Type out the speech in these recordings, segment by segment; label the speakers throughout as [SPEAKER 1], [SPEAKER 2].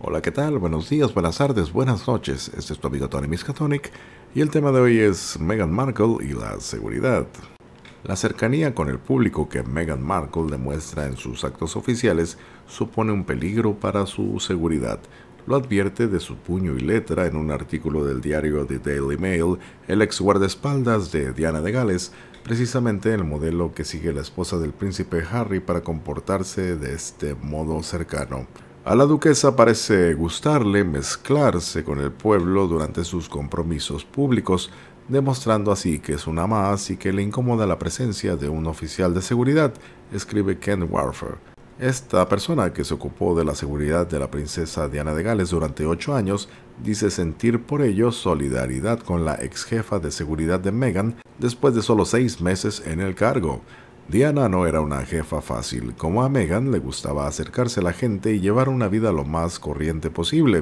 [SPEAKER 1] Hola, ¿qué tal? Buenos días, buenas tardes, buenas noches. Este es tu amigo Tony Miskatonic y el tema de hoy es Meghan Markle y la seguridad. La cercanía con el público que Meghan Markle demuestra en sus actos oficiales supone un peligro para su seguridad, lo advierte de su puño y letra en un artículo del diario The Daily Mail, el ex guardaespaldas de Diana de Gales, precisamente el modelo que sigue la esposa del príncipe Harry para comportarse de este modo cercano. A la duquesa parece gustarle mezclarse con el pueblo durante sus compromisos públicos, demostrando así que es una más y que le incomoda la presencia de un oficial de seguridad, escribe Ken Warfer. Esta persona que se ocupó de la seguridad de la princesa Diana de Gales durante ocho años dice sentir por ello solidaridad con la ex jefa de seguridad de Meghan después de solo seis meses en el cargo. Diana no era una jefa fácil, como a Meghan le gustaba acercarse a la gente y llevar una vida lo más corriente posible,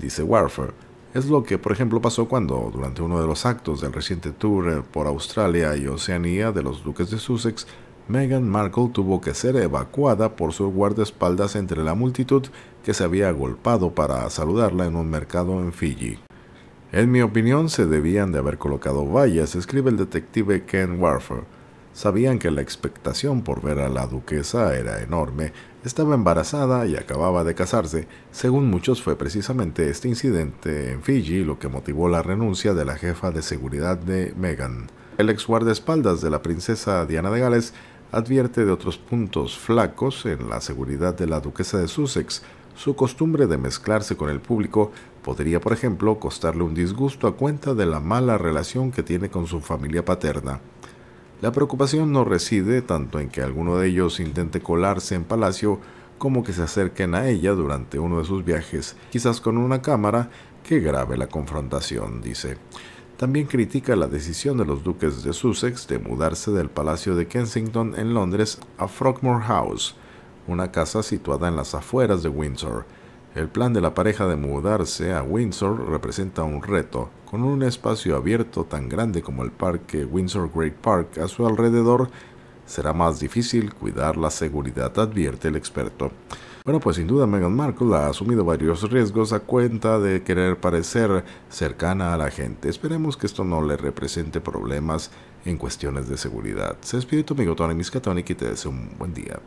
[SPEAKER 1] dice Warfer. Es lo que, por ejemplo, pasó cuando, durante uno de los actos del reciente tour por Australia y Oceanía de los Duques de Sussex, Meghan Markle tuvo que ser evacuada por su guardaespaldas entre la multitud que se había agolpado para saludarla en un mercado en Fiji. En mi opinión, se debían de haber colocado vallas, escribe el detective Ken Warfer. Sabían que la expectación por ver a la duquesa era enorme, estaba embarazada y acababa de casarse. Según muchos fue precisamente este incidente en Fiji lo que motivó la renuncia de la jefa de seguridad de Meghan. El ex guardaespaldas de la princesa Diana de Gales advierte de otros puntos flacos en la seguridad de la duquesa de Sussex. Su costumbre de mezclarse con el público podría, por ejemplo, costarle un disgusto a cuenta de la mala relación que tiene con su familia paterna. La preocupación no reside tanto en que alguno de ellos intente colarse en palacio como que se acerquen a ella durante uno de sus viajes, quizás con una cámara que grabe la confrontación, dice. También critica la decisión de los duques de Sussex de mudarse del Palacio de Kensington en Londres a Frogmore House, una casa situada en las afueras de Windsor. El plan de la pareja de mudarse a Windsor representa un reto, con un espacio abierto tan grande como el parque Windsor Great Park a su alrededor será más difícil cuidar la seguridad, advierte el experto. Bueno, pues sin duda Meghan Markle ha asumido varios riesgos a cuenta de querer parecer cercana a la gente. Esperemos que esto no le represente problemas en cuestiones de seguridad. Se despide tu amigo Tony Miscatoni y te deseo un buen día.